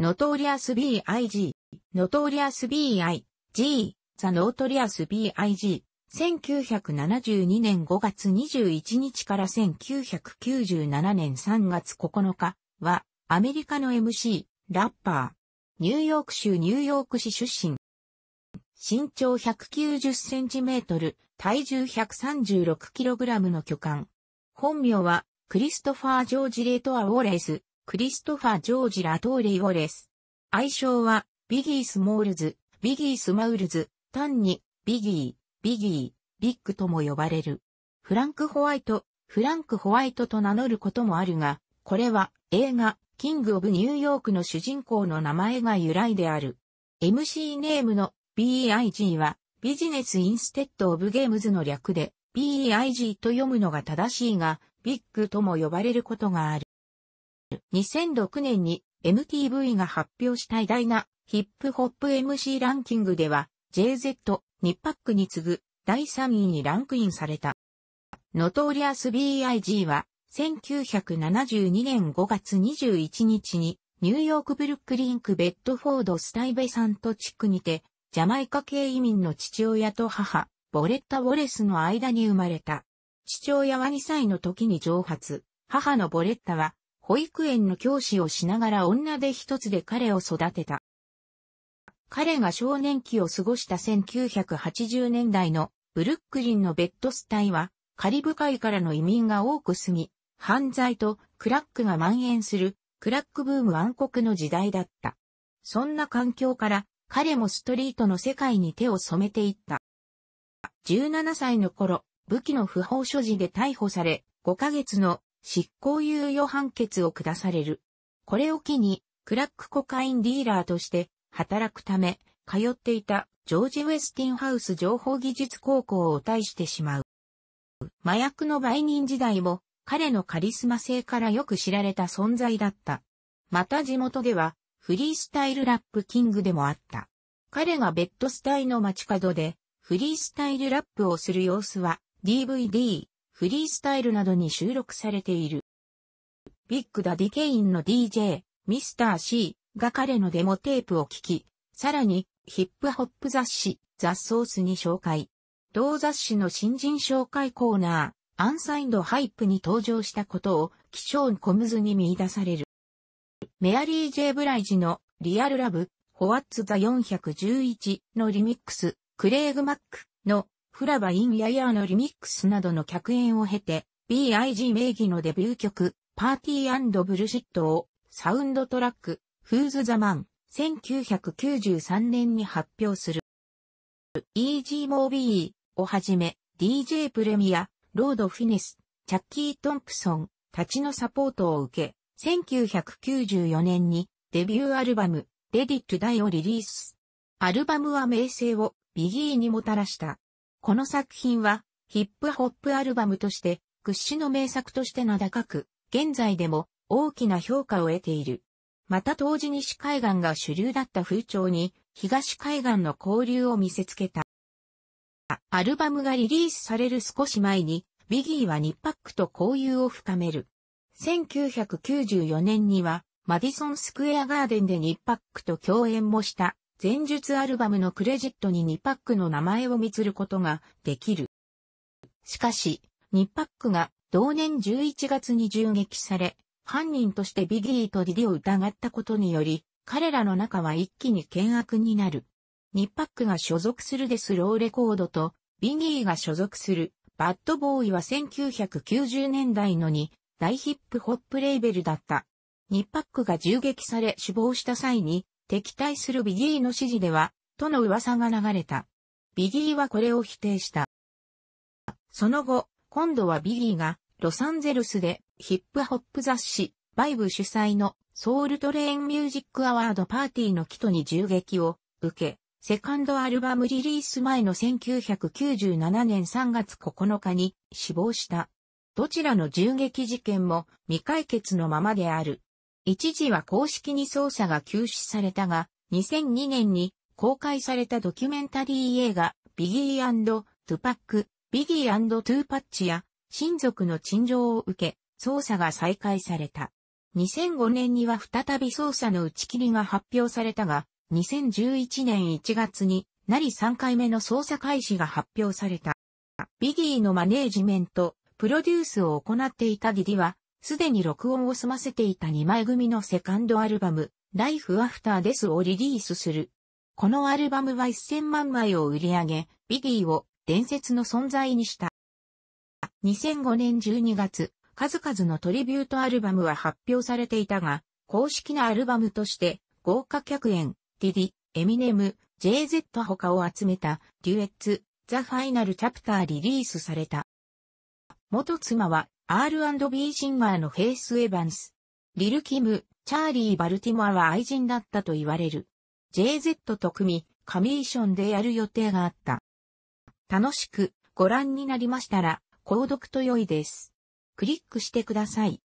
ノトーリアス B.I.G. ノトーリアス B.I.G. ザ・ノートリアス B.I.G. 1972年5月21日から1997年3月9日はアメリカの MC、ラッパー、ニューヨーク州ニューヨーク市出身。身長190センチメートル、体重136キログラムの巨漢。本名はクリストファー・ジョージ・レートア・ウォーレス、クリストファー・ジョージ・ラトーレ・イオレス。愛称は、ビギー・スモールズ、ビギー・スマウルズ、単に、ビギー、ビギー、ビッグとも呼ばれる。フランク・ホワイト、フランク・ホワイトと名乗ることもあるが、これは映画、キング・オブ・ニューヨークの主人公の名前が由来である。MC ネームの BEIG は、ビジネス・インステッド・オブ・ゲームズの略で、BEIG と読むのが正しいが、ビッグとも呼ばれることがある。2006年に MTV が発表した偉大なヒップホップ MC ランキングでは JZ、ニッパックに次ぐ第3位にランクインされた。ノトーリアス B.I.G. は1972年5月21日にニューヨークブルックリンクベッドフォードスタイベサント地区にてジャマイカ系移民の父親と母、ボレッタ・ウォレスの間に生まれた。父親は2歳の時に蒸発。母のボレッタは保育園の教師をしながら女手一つで彼を育てた。彼が少年期を過ごした1980年代のブルックリンのベッドスイはカリブ海からの移民が多く住み、犯罪とクラックが蔓延するクラックブーム暗黒の時代だった。そんな環境から彼もストリートの世界に手を染めていった。17歳の頃、武器の不法所持で逮捕され、5ヶ月の執行猶予判決を下される。これを機に、クラックコカインディーラーとして働くため、通っていたジョージ・ウェスティンハウス情報技術高校を退してしまう。麻薬の売人時代も彼のカリスマ性からよく知られた存在だった。また地元ではフリースタイルラップキングでもあった。彼がベッドスタイの街角でフリースタイルラップをする様子は DVD フリースタイルなどに収録されている。ビッグダディケインの DJ、ミスター C が彼のデモテープを聴き、さらにヒップホップ雑誌、ザ・ソースに紹介。同雑誌の新人紹介コーナー、アンサインドハイプに登場したことを、キショーン・コムズに見出される。メアリー・ジェイ・ブライジのリアルラブ、ホワッツ・ザ411のリミックス、クレイグ・マックのフラバインヤヤーのリミックスなどの客演を経て、B.I.G. 名義のデビュー曲、パーティーブルシットを、サウンドトラック、フーズ・ザ・マン、1993年に発表する。E.G. モービーをはじめ、DJ プレミア、ロード・フィネス、チャッキー・トンプソン、たちのサポートを受け、1994年にデビューアルバム、デディット・ダイをリリース。アルバムは名声をビギーにもたらした。この作品は、ヒップホップアルバムとして、屈指の名作として名高く、現在でも大きな評価を得ている。また当時西海岸が主流だった風潮に、東海岸の交流を見せつけた。アルバムがリリースされる少し前に、ビギーはニッパックと交流を深める。1994年には、マディソンスクエアガーデンでニッパックと共演もした前述アルバムのクレジットに2パックの名前を見つることができる。しかし、2パックが同年11月に銃撃され、犯人としてビギーとディディを疑ったことにより、彼らの中は一気に険悪になる。ニッパックが所属するデスローレコードと、ビギーが所属するバッドボーイは1990年代のに大ヒップホップレーベルだった。ニッパックが銃撃され死亡した際に、敵対するビギーの指示では、との噂が流れた。ビギーはこれを否定した。その後、今度はビギーが、ロサンゼルスで、ヒップホップ雑誌、バイブ主催の、ソウルトレインミュージックアワードパーティーのキトに銃撃を、受け、セカンドアルバムリリース前の1997年3月9日に死亡した。どちらの銃撃事件も未解決のままである。一時は公式に捜査が休止されたが、2002年に公開されたドキュメンタリー映画、ビギートゥパック、ビギートゥーパッチや親族の陳情を受け、捜査が再開された。2005年には再び捜査の打ち切りが発表されたが、2011年1月に、なり3回目の捜査開始が発表された。ビギーのマネージメント、プロデュースを行っていたディディは、すでに録音を済ませていた2枚組のセカンドアルバム、Life After Death をリリースする。このアルバムは1000万枚を売り上げ、ビギーを伝説の存在にした。2005年12月、数々のトリビュートアルバムは発表されていたが、公式なアルバムとして、豪華客演、ディディ、エミネム、JZ 他を集めた、デュエッツ、ザ・ファイナル・チャプターリリースされた。元妻は R&B シンガーのフェイス・エヴァンス。リル・キム、チャーリー・バルティモアは愛人だったと言われる。JZ と組カミーションでやる予定があった。楽しくご覧になりましたら、購読と良いです。クリックしてください。